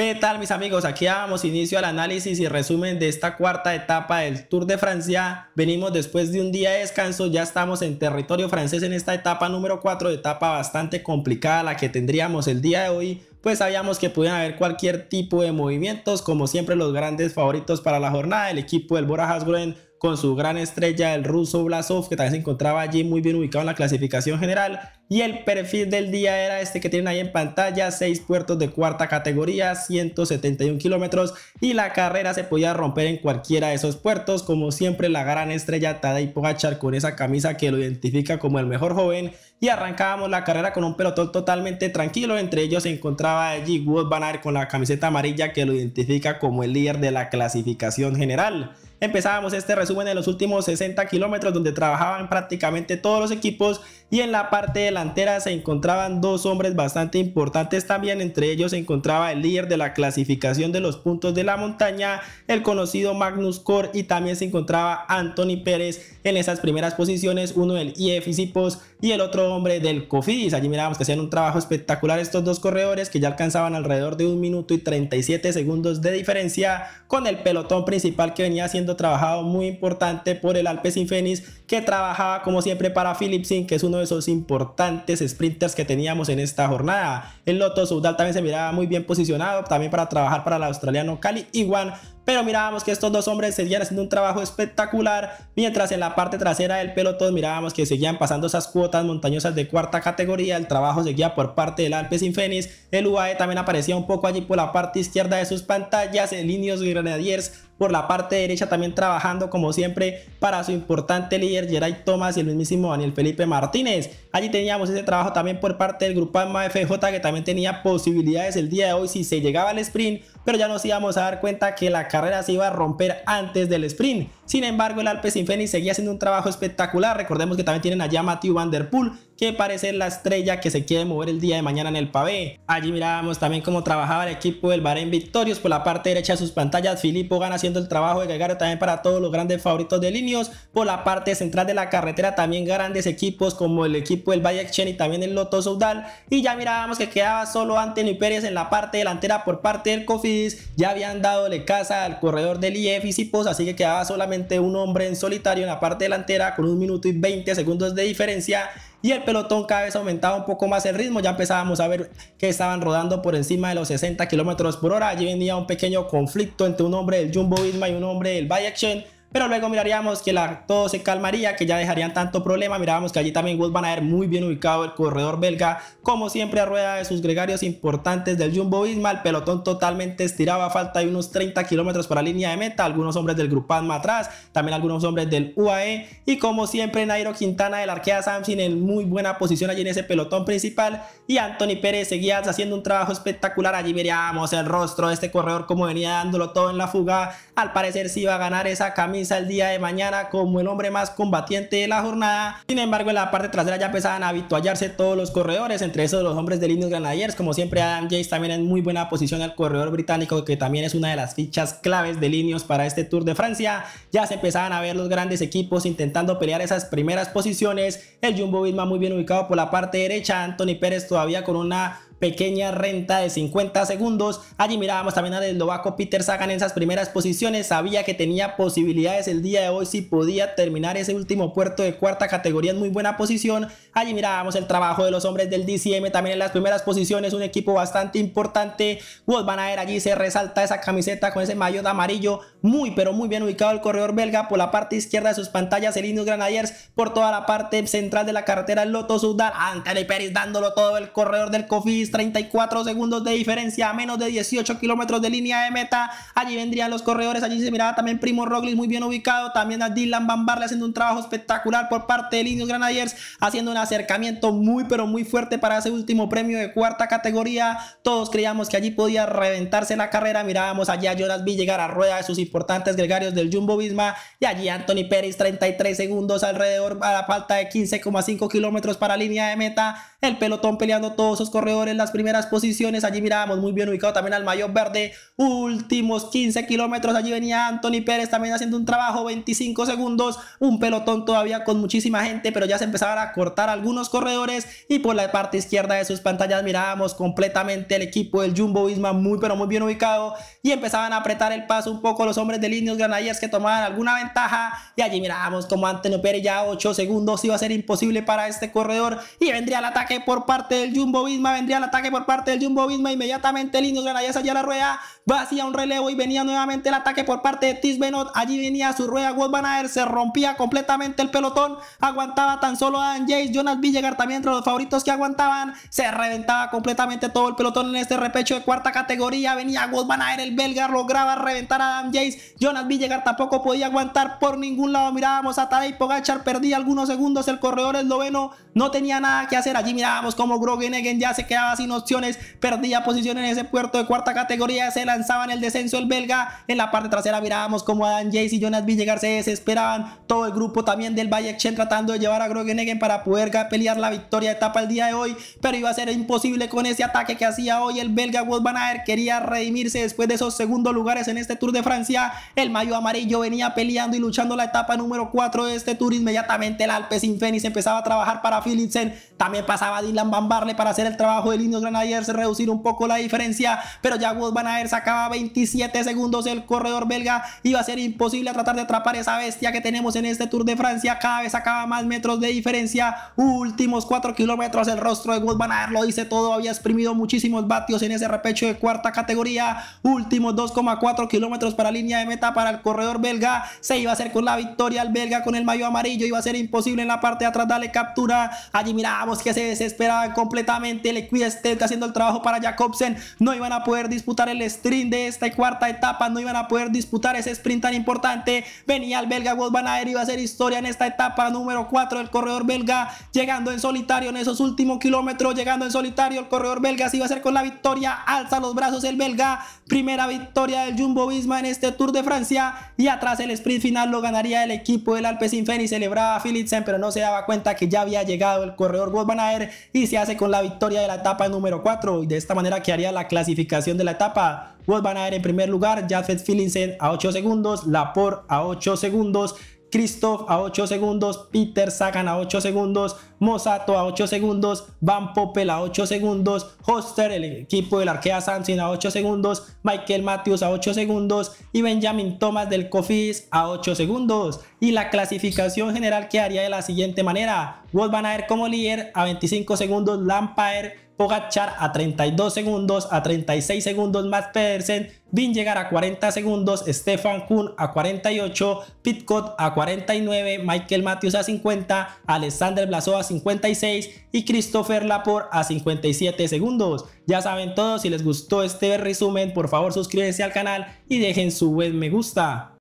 ¿Qué tal mis amigos? Aquí damos inicio al análisis y resumen de esta cuarta etapa del Tour de Francia. Venimos después de un día de descanso, ya estamos en territorio francés en esta etapa número 4, etapa bastante complicada la que tendríamos el día de hoy, pues sabíamos que podían haber cualquier tipo de movimientos, como siempre los grandes favoritos para la jornada, el equipo del Bora con su gran estrella, el ruso Blasov, que también se encontraba allí muy bien ubicado en la clasificación general. Y el perfil del día era este que tienen ahí en pantalla, 6 puertos de cuarta categoría, 171 kilómetros y la carrera se podía romper en cualquiera de esos puertos. Como siempre, la gran estrella Tadej Pogachar con esa camisa que lo identifica como el mejor joven y arrancábamos la carrera con un pelotón totalmente tranquilo. Entre ellos se encontraba allí Wood banner con la camiseta amarilla que lo identifica como el líder de la clasificación general empezábamos este resumen de los últimos 60 kilómetros donde trabajaban prácticamente todos los equipos y en la parte delantera se encontraban dos hombres bastante importantes también, entre ellos se encontraba el líder de la clasificación de los puntos de la montaña, el conocido Magnus Kor y también se encontraba Anthony Pérez en esas primeras posiciones, uno del IF y el otro hombre del Cofidis, allí mirábamos que hacían un trabajo espectacular estos dos corredores que ya alcanzaban alrededor de un minuto y 37 segundos de diferencia con el pelotón principal que venía haciendo trabajado muy importante por el Alpes Infenis que trabajaba como siempre para Philipsin. que es uno de esos importantes sprinters que teníamos en esta jornada. El Loto Soudal también se miraba muy bien posicionado, también para trabajar para el australiano Cali Iwan, pero mirábamos que estos dos hombres seguían haciendo un trabajo espectacular, mientras en la parte trasera del pelotón mirábamos que seguían pasando esas cuotas montañosas de cuarta categoría, el trabajo seguía por parte del Sin Infenis, el UAE también aparecía un poco allí por la parte izquierda de sus pantallas, el Ineos Grenadiers por la parte derecha también trabajando como siempre para su importante líder Javier, Thomas y el mismísimo Daniel Felipe Martínez. Allí teníamos ese trabajo también por parte del grupo FJ que también tenía posibilidades el día de hoy si se llegaba al sprint, pero ya nos íbamos a dar cuenta que la carrera se iba a romper antes del sprint. Sin embargo, el Alpecin Fénix seguía haciendo un trabajo espectacular. Recordemos que también tienen allá a Matthew Van Der Poel, que parece la estrella que se quiere mover el día de mañana en el pavé. Allí mirábamos también cómo trabajaba el equipo del Bahrein Victorious por la parte derecha de sus pantallas. Filippo Gana haciendo el trabajo de llegar también para todos los grandes favoritos de Linios. Por la parte central de la carretera también grandes equipos como el equipo del Bayek Chen y también el Loto Soudal. Y ya mirábamos que quedaba solo y Pérez en la parte delantera por parte del Cofidis. Ya habían dado casa al corredor del IEF y así que quedaba solamente un hombre en solitario en la parte delantera con un minuto y 20 segundos de diferencia y el pelotón cada vez aumentaba un poco más el ritmo, ya empezábamos a ver que estaban rodando por encima de los 60 kilómetros por hora, allí venía un pequeño conflicto entre un hombre del Jumbo Visma y un hombre del Shen pero luego miraríamos que todo se calmaría, que ya dejarían tanto problema, mirábamos que allí también van a ver muy bien ubicado el corredor belga, como siempre a rueda de sus gregarios importantes del Jumbo Visma, el pelotón totalmente estiraba falta de unos 30 kilómetros para línea de meta, algunos hombres del Grupama atrás, también algunos hombres del UAE, y como siempre Nairo Quintana del Arkea Samsung en muy buena posición allí en ese pelotón principal, y Anthony Pérez seguía haciendo un trabajo espectacular, allí mirábamos el rostro de este corredor como venía dándolo todo en la fuga, al parecer si iba a ganar esa camisa el día de mañana como el hombre más combatiente de la jornada. Sin embargo, en la parte trasera ya empezaban a habituallarse todos los corredores, entre esos los hombres de Ineos Granadiers, Como siempre, Adam Jace también en muy buena posición el corredor británico, que también es una de las fichas claves de Ineos para este Tour de Francia. Ya se empezaban a ver los grandes equipos intentando pelear esas primeras posiciones. El Jumbo Visma muy bien ubicado por la parte derecha, Anthony Pérez todavía con una pequeña renta de 50 segundos. Allí mirábamos también al eslovaco Peter Sagan en esas primeras posiciones. Sabía que tenía posibilidades el día de hoy si podía terminar ese último puerto de cuarta categoría en muy buena posición Allí mirábamos el trabajo de los hombres del DCM también en las primeras posiciones, un equipo bastante importante. vos Van a ver allí se resalta esa camiseta con ese maillot amarillo, muy pero muy bien ubicado el corredor belga por la parte izquierda de sus pantallas, el Indus Granadiers por toda la parte central de la carretera, el Loto Sudar, Anthony Pérez dándolo todo el corredor del Cofis, 34 segundos de diferencia, a menos de 18 kilómetros de línea de meta, allí vendrían los corredores, allí se miraba también Primo Roglic muy bien ubicado, también a Dylan Bambarle haciendo un trabajo espectacular por parte del Indus Granadiers, haciendo una acercamiento muy pero muy fuerte para ese último premio de cuarta categoría. Todos creíamos que allí podía reventarse la carrera. Mirábamos allá a Jonas B llegar a rueda de sus importantes gregarios del Jumbo Visma y allí Anthony Pérez 33 segundos alrededor a la falta de 15,5 kilómetros para línea de meta. El pelotón peleando todos esos corredores, las primeras posiciones. Allí mirábamos muy bien ubicado también al Mayor Verde. Últimos 15 kilómetros. Allí venía Anthony Pérez también haciendo un trabajo. 25 segundos. Un pelotón todavía con muchísima gente, pero ya se empezaban a cortar algunos corredores. Y por la parte izquierda de sus pantallas mirábamos completamente el equipo del Jumbo Visma muy, pero muy bien ubicado. Y empezaban a apretar el paso un poco los hombres de líneas Granadiers que tomaban alguna ventaja. Y allí mirábamos como Anthony Pérez ya 8 segundos iba a ser imposible para este corredor. Y vendría el ataque por parte del Jumbo Visma. Vendría el ataque por parte del Jumbo Visma. Inmediatamente Linus ya allá la rueda. Va un relevo y venía nuevamente el ataque por parte de Tisbenot. Allí venía su rueda Wolvanaer, se rompía completamente el pelotón. Aguantaba tan solo a Dan Jace, Jonas Villegar también entre los favoritos que aguantaban. Se reventaba completamente todo el pelotón en este repecho de cuarta categoría. Venía Wolvanaer, el belga lograba reventar a Adam Jace. Jonas Villegar tampoco podía aguantar por ningún lado. Mirábamos a Tadej Pogachar, perdía algunos segundos. El corredor esloveno no tenía nada que hacer. Allí mirábamos como Grogenegen ya se quedaba sin opciones. Perdía posición en ese puerto de cuarta categoría. Se las lanzaban el descenso el belga. En la parte trasera mirábamos como Adam Jace y Jonas Villegar se desesperaban. Todo el grupo también del Chen tratando de llevar a Grogenegen para poder pelear la victoria de etapa el día de hoy. Pero iba a ser imposible con ese ataque que hacía hoy el belga Wout Van Aert. Quería redimirse después de esos segundos lugares en este Tour de Francia. El mayo amarillo venía peleando y luchando la etapa número 4 de este Tour. Inmediatamente el Alpecin Fénix empezaba a trabajar para Philipsen. También pasaba Dylan Bambarle para hacer el trabajo del Indio se reducir un poco la diferencia. Pero ya Wout Van Aert sacaba 27 segundos el corredor belga. Iba a ser imposible tratar de atrapar esa bestia que tenemos en este Tour de Francia. Cada vez sacaba más metros de diferencia. Últimos 4 kilómetros. El rostro de Wood Van lo dice todo. Había exprimido muchísimos vatios en ese repecho de cuarta categoría. Últimos 2,4 kilómetros para línea de meta para el corredor belga. Se iba a hacer con la victoria al belga con el mayo amarillo. Iba a ser imposible en la parte de atrás darle captura. Allí mirábamos que se desesperaban completamente. Le cuida haciendo el trabajo para Jacobsen. No iban a poder disputar el de esta cuarta etapa no iban a poder disputar ese sprint tan importante. Venía el belga Wout Van Aert, iba a hacer historia en esta etapa número 4 del corredor belga, llegando en solitario en esos últimos kilómetros, llegando en solitario el corredor belga, se iba a hacer con la victoria, alza los brazos el belga, primera victoria del Jumbo Visma en este Tour de Francia y atrás el sprint final lo ganaría el equipo del Alpecin y celebraba a Philipsen, pero no se daba cuenta que ya había llegado el corredor Wout Van Aert y se hace con la victoria de la etapa número 4 y de esta manera que haría la clasificación de la etapa Wolf Van ver en primer lugar, Jafet Filinsen a 8 segundos, Laporte a 8 segundos, Christoph a 8 segundos, Peter Sagan a 8 segundos, Mosato a 8 segundos, Van Poppel a 8 segundos, Hoster, el equipo del Arkea Samsung a 8 segundos, Michael Matthews a 8 segundos y Benjamin Thomas del Cofis a 8 segundos. Y la clasificación general quedaría de la siguiente manera, Wolf Van ver como líder a 25 segundos, Lampire. Pogachar a 32 segundos, a 36 segundos más Pedersen, vin llegar a 40 segundos, Stefan Kuhn a 48, Pitcott a 49, Michael Matthews a 50, Alexander Blasov a 56 y Christopher Laporte a 57 segundos. Ya saben todos, si les gustó este resumen, por favor suscríbanse al canal y dejen su buen me gusta.